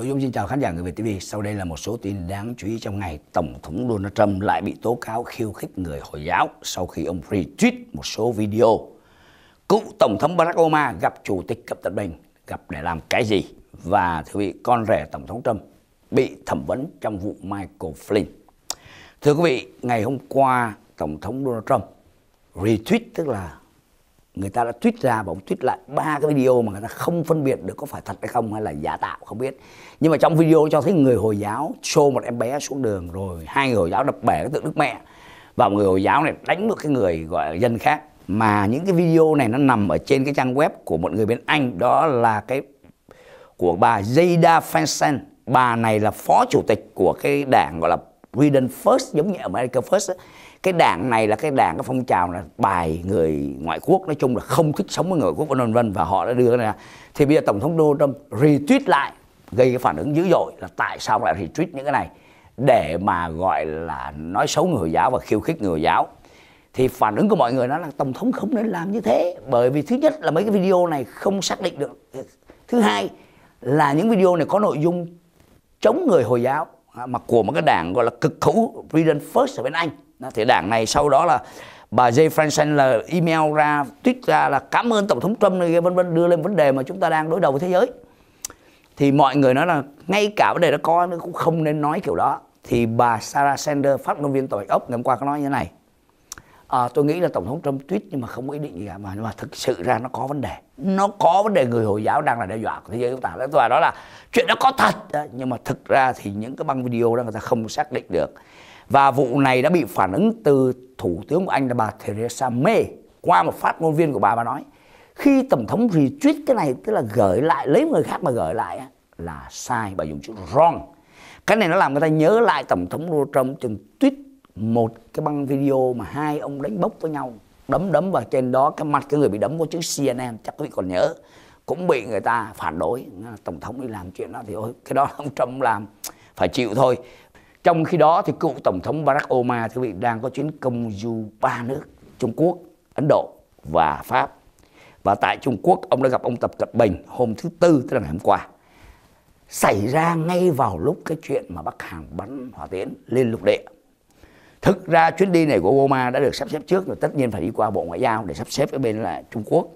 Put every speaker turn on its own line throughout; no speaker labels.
Đỗ Dũng xin chào khán giả người Việt TV. Sau đây là một số tin đáng chú ý trong ngày. Tổng thống Donald Trump lại bị tố cáo khiêu khích người Hồi giáo sau khi ông retweet một số video. Cựu Tổng thống Barack Obama gặp Chủ tịch Tập Cận Bình gặp để làm cái gì? Và thưa vị con rể Tổng thống Trump bị thẩm vấn trong vụ Michael Flynn. Thưa quý vị, ngày hôm qua Tổng thống Donald Trump retweet tức là người ta đã tweet ra và ông tweet lại ba cái video mà người ta không phân biệt được có phải thật hay không hay là giả tạo không biết nhưng mà trong video cho thấy người hồi giáo show một em bé xuống đường rồi hai người hồi giáo đập bể cái tượng đức mẹ và người hồi giáo này đánh một cái người gọi là dân khác mà những cái video này nó nằm ở trên cái trang web của một người bên anh đó là cái của bà Jada Fensen bà này là phó chủ tịch của cái đảng gọi là Sweden First giống như America First ấy. cái đảng này là cái đảng cái phong trào là bài người ngoại quốc nói chung là không thích sống với người quốc vân vân và họ đã đưa này ra. thì bây giờ tổng thống Donald Trump retweet lại gây cái phản ứng dữ dội là tại sao lại retweet những cái này để mà gọi là nói xấu người Hồi giáo và khiêu khích người Hồi giáo thì phản ứng của mọi người đó là tổng thống không nên làm như thế bởi vì thứ nhất là mấy cái video này không xác định được thứ hai là những video này có nội dung chống người Hồi giáo mà của một cái đảng gọi là cực hữu Freedom First ở bên Anh thì đảng này sau đó là bà Jay Franson là email ra tweet ra là cảm ơn tổng thống Trump này vân vân đưa lên vấn đề mà chúng ta đang đối đầu với thế giới thì mọi người nói là ngay cả vấn đề đó có nó cũng không nên nói kiểu đó thì bà Sarah Sanders phát ngôn viên tòa bạch ốc ngày hôm qua có nói như thế này à, tôi nghĩ là tổng thống trump tweet nhưng mà không có ý định gì cả mà nhưng mà thực sự ra nó có vấn đề nó có vấn đề người hồi giáo đang là đe dọa của thế giới chúng ta đó đó là chuyện đó có thật nhưng mà thực ra thì những cái băng video đó người ta không xác định được và vụ này đã bị phản ứng từ thủ tướng của anh là bà theresa may qua một phát ngôn viên của bà bà nói khi tổng thống retweet cái này tức là gửi lại lấy người khác mà gửi lại là sai bà dùng chữ wrong cái này nó làm người ta nhớ lại tổng thống donald trump từng tweet một cái băng video mà hai ông đánh bốc với nhau đấm đấm vào trên đó cái mặt cái người bị đấm có chữ CNN chắc quý vị còn nhớ cũng bị người ta phản đối tổng thống đi làm chuyện đó thì ôi cái đó ông Trump làm phải chịu thôi trong khi đó thì cựu tổng thống Barack Obama thưa quý vị đang có chuyến công du ba nước Trung Quốc Ấn Độ và Pháp và tại Trung Quốc ông đã gặp ông Tập Cận Bình hôm thứ tư tức là ngày hôm qua xảy ra ngay vào lúc cái chuyện mà Bắc Hàn bắn hỏa tiễn lên lục địa thực ra chuyến đi này của Obama đã được sắp xếp trước rồi tất nhiên phải đi qua bộ ngoại giao để sắp xếp ở bên là Trung Quốc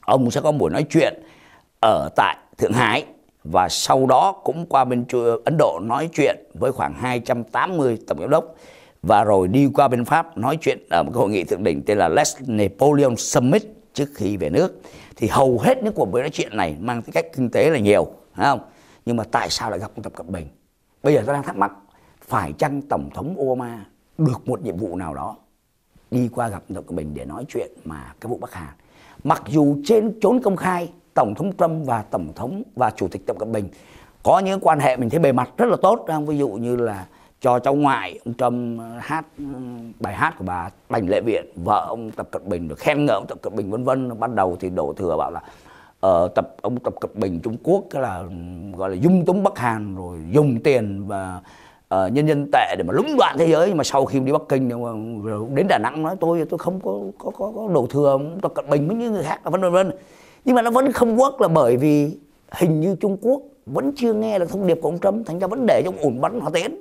ông sẽ có buổi nói chuyện ở tại Thượng Hải và sau đó cũng qua bên Ấn Độ nói chuyện với khoảng 280 tổng giám đốc và rồi đi qua bên Pháp nói chuyện ở một cái hội nghị thượng đỉnh tên là Les Napoleon Summit trước khi về nước thì hầu hết những cuộc buổi nói chuyện này mang tính cách kinh tế là nhiều phải không nhưng mà tại sao lại gặp ông Tập Cận Bình bây giờ tôi đang thắc mắc phải chăng tổng thống Obama được một nhiệm vụ nào đó đi qua gặp tổng của bình để nói chuyện mà cái vụ Bắc hàn Mặc dù trên trốn công khai, tổng thống Trump và tổng thống và chủ tịch Tập Cận Bình có những quan hệ mình thấy bề mặt rất là tốt, ví dụ như là cho cháu ngoại ông Trump uh, hát uh, bài hát của bà Bành Lệ Viện, vợ ông Tập Cận Bình được khen ngợi ông Tập Cận Bình vân vân. Ban đầu thì đổ thừa bảo là ở ờ, tập ông Tập Cận Bình Trung Quốc là gọi là dung túng Bắc Hàn rồi dùng tiền và uh, nhân dân tệ để mà lũng đoạn thế giới nhưng mà sau khi đi Bắc Kinh rồi đến Đà Nẵng nói tôi tôi không có có có, có đồ thừa tôi cận bình với những người khác vân vân vân nhưng mà nó vẫn không work là bởi vì hình như Trung Quốc vẫn chưa nghe được thông điệp của ông Trump thành ra vấn đề trong ủn bắn họ tiến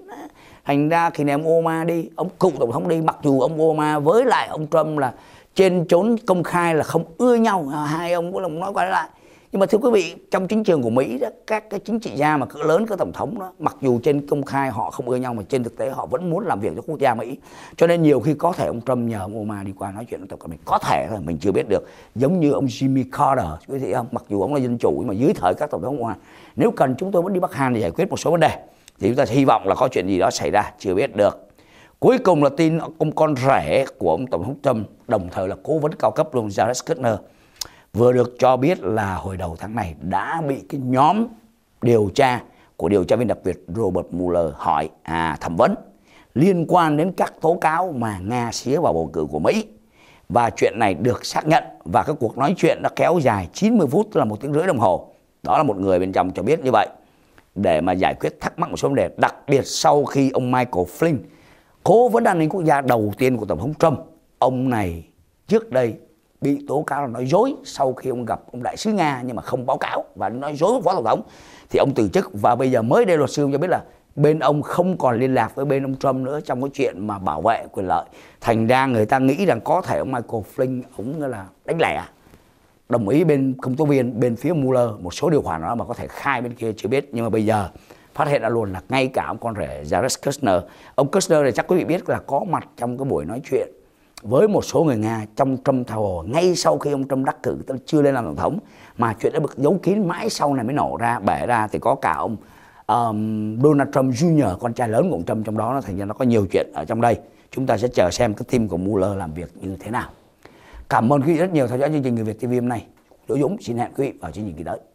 thành ra khi này Obama đi ông cựu tổng thống đi mặc dù ông Obama với lại ông Trump là trên trốn công khai là không ưa nhau à, hai ông có là nói qua lại nhưng mà thưa quý vị trong chính trường của mỹ đó các cái chính trị gia mà cỡ lớn cỡ tổng thống đó mặc dù trên công khai họ không ưa nhau mà trên thực tế họ vẫn muốn làm việc cho quốc gia mỹ cho nên nhiều khi có thể ông trump nhờ ông obama đi qua nói chuyện với tập cận bình có thể là mình chưa biết được giống như ông jimmy carter quý vị không mặc dù ông là dân chủ nhưng mà dưới thời các tổng thống Obama nếu cần chúng tôi vẫn đi bắc hàn để giải quyết một số vấn đề thì chúng ta hy vọng là có chuyện gì đó xảy ra chưa biết được Cuối cùng là tin ông con rể của ông Tổng thống Trump, đồng thời là cố vấn cao cấp luôn Jared Kushner vừa được cho biết là hồi đầu tháng này đã bị cái nhóm điều tra của điều tra viên đặc biệt Robert Mueller hỏi à thẩm vấn liên quan đến các tố cáo mà Nga xía vào bầu cử của Mỹ và chuyện này được xác nhận và các cuộc nói chuyện đã kéo dài 90 phút là một tiếng rưỡi đồng hồ đó là một người bên trong cho biết như vậy để mà giải quyết thắc mắc một số vấn đề đặc biệt sau khi ông Michael Flynn cố vấn an ninh quốc gia đầu tiên của tổng thống Trump ông này trước đây bị tố cáo là nói dối sau khi ông gặp ông đại sứ Nga nhưng mà không báo cáo và nói dối với phó tổng thống thì ông từ chức và bây giờ mới đây luật sư ông cho biết là bên ông không còn liên lạc với bên ông Trump nữa trong cái chuyện mà bảo vệ quyền lợi thành ra người ta nghĩ rằng có thể ông Michael Flynn ông là đánh lẻ đồng ý bên công tố viên bên phía Mueller một số điều khoản đó mà có thể khai bên kia chưa biết nhưng mà bây giờ phát hiện ra luôn là ngay cả ông con rể Jared Kushner ông Kushner này chắc quý vị biết là có mặt trong cái buổi nói chuyện với một số người Nga trong Trump Tower ngay sau khi ông Trump đắc cử tức chưa lên làm tổng thống mà chuyện đã được giấu kín mãi sau này mới nổ ra bể ra thì có cả ông um, Donald Trump Jr con trai lớn của ông Trump trong đó nó thành ra nó có nhiều chuyện ở trong đây chúng ta sẽ chờ xem cái team của Mueller làm việc như thế nào cảm ơn quý vị rất nhiều theo dõi chương trình người Việt TV hôm nay Đỗ Dũng xin hẹn quý vị vào chương trình kỳ tới